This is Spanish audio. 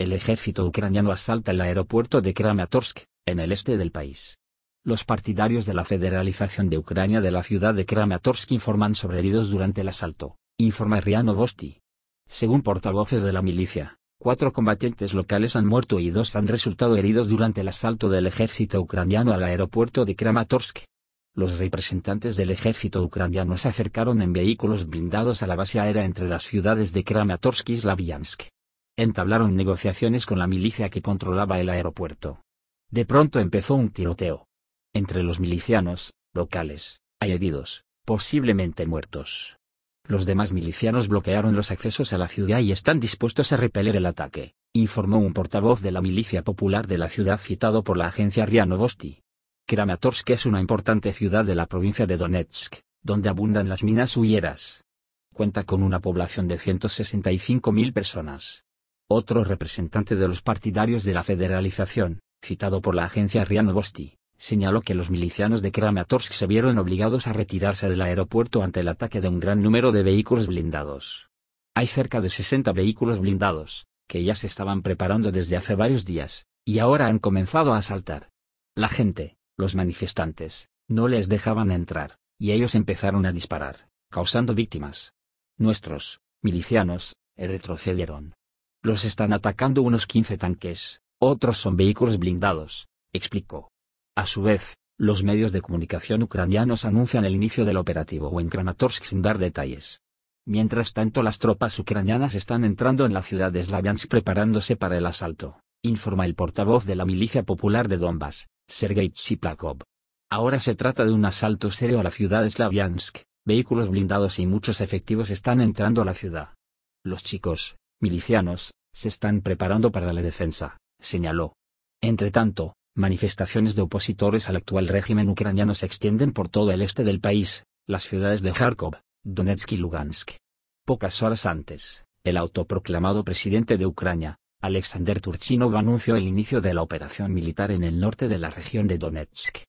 el ejército ucraniano asalta el aeropuerto de Kramatorsk, en el este del país. Los partidarios de la federalización de Ucrania de la ciudad de Kramatorsk informan sobre heridos durante el asalto, informa Ryanovosti. Según portavoces de la milicia, cuatro combatientes locales han muerto y dos han resultado heridos durante el asalto del ejército ucraniano al aeropuerto de Kramatorsk. Los representantes del ejército ucraniano se acercaron en vehículos blindados a la base aérea entre las ciudades de Kramatorsk y Slaviansk entablaron negociaciones con la milicia que controlaba el aeropuerto. De pronto empezó un tiroteo. Entre los milicianos, locales, hay heridos, posiblemente muertos. Los demás milicianos bloquearon los accesos a la ciudad y están dispuestos a repeler el ataque, informó un portavoz de la milicia popular de la ciudad citado por la agencia RIA Novosti. Kramatorsk es una importante ciudad de la provincia de Donetsk, donde abundan las minas huyeras. Cuenta con una población de 165.000 personas. Otro representante de los partidarios de la federalización, citado por la agencia RIA Novosti, señaló que los milicianos de Kramatorsk se vieron obligados a retirarse del aeropuerto ante el ataque de un gran número de vehículos blindados. Hay cerca de 60 vehículos blindados, que ya se estaban preparando desde hace varios días, y ahora han comenzado a asaltar. La gente, los manifestantes, no les dejaban entrar, y ellos empezaron a disparar, causando víctimas. Nuestros, milicianos, retrocedieron, los están atacando unos 15 tanques, otros son vehículos blindados, explicó. A su vez, los medios de comunicación ucranianos anuncian el inicio del operativo en Kramatorsk sin dar detalles. Mientras tanto las tropas ucranianas están entrando en la ciudad de Slavyansk preparándose para el asalto, informa el portavoz de la milicia popular de Donbass, Sergei Tsiplakov. Ahora se trata de un asalto serio a la ciudad de Slavyansk, vehículos blindados y muchos efectivos están entrando a la ciudad. Los chicos, milicianos, se están preparando para la defensa, señaló. Entretanto, manifestaciones de opositores al actual régimen ucraniano se extienden por todo el este del país, las ciudades de Kharkov, Donetsk y Lugansk. Pocas horas antes, el autoproclamado presidente de Ucrania, Alexander Turchinov anunció el inicio de la operación militar en el norte de la región de Donetsk,